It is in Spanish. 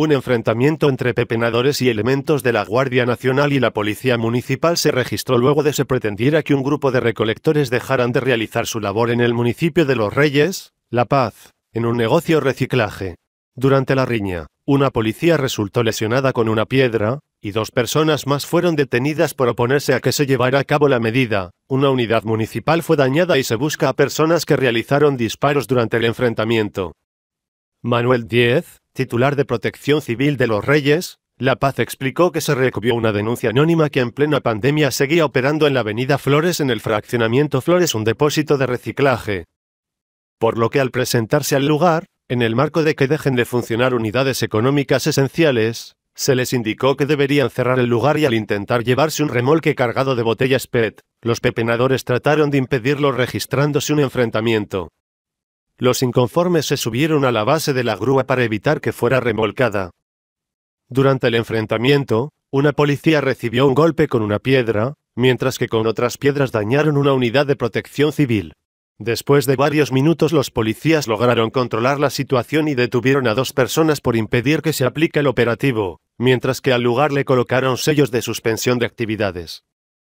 Un enfrentamiento entre pepenadores y elementos de la Guardia Nacional y la Policía Municipal se registró luego de se pretendiera que un grupo de recolectores dejaran de realizar su labor en el municipio de Los Reyes, La Paz, en un negocio reciclaje. Durante la riña, una policía resultó lesionada con una piedra, y dos personas más fueron detenidas por oponerse a que se llevara a cabo la medida. Una unidad municipal fue dañada y se busca a personas que realizaron disparos durante el enfrentamiento. Manuel 10, titular de Protección Civil de los Reyes, La Paz explicó que se recogió una denuncia anónima que en plena pandemia seguía operando en la avenida Flores en el fraccionamiento Flores un depósito de reciclaje. Por lo que al presentarse al lugar, en el marco de que dejen de funcionar unidades económicas esenciales, se les indicó que deberían cerrar el lugar y al intentar llevarse un remolque cargado de botellas PET, los pepenadores trataron de impedirlo registrándose un enfrentamiento. Los inconformes se subieron a la base de la grúa para evitar que fuera remolcada. Durante el enfrentamiento, una policía recibió un golpe con una piedra, mientras que con otras piedras dañaron una unidad de protección civil. Después de varios minutos los policías lograron controlar la situación y detuvieron a dos personas por impedir que se aplique el operativo, mientras que al lugar le colocaron sellos de suspensión de actividades.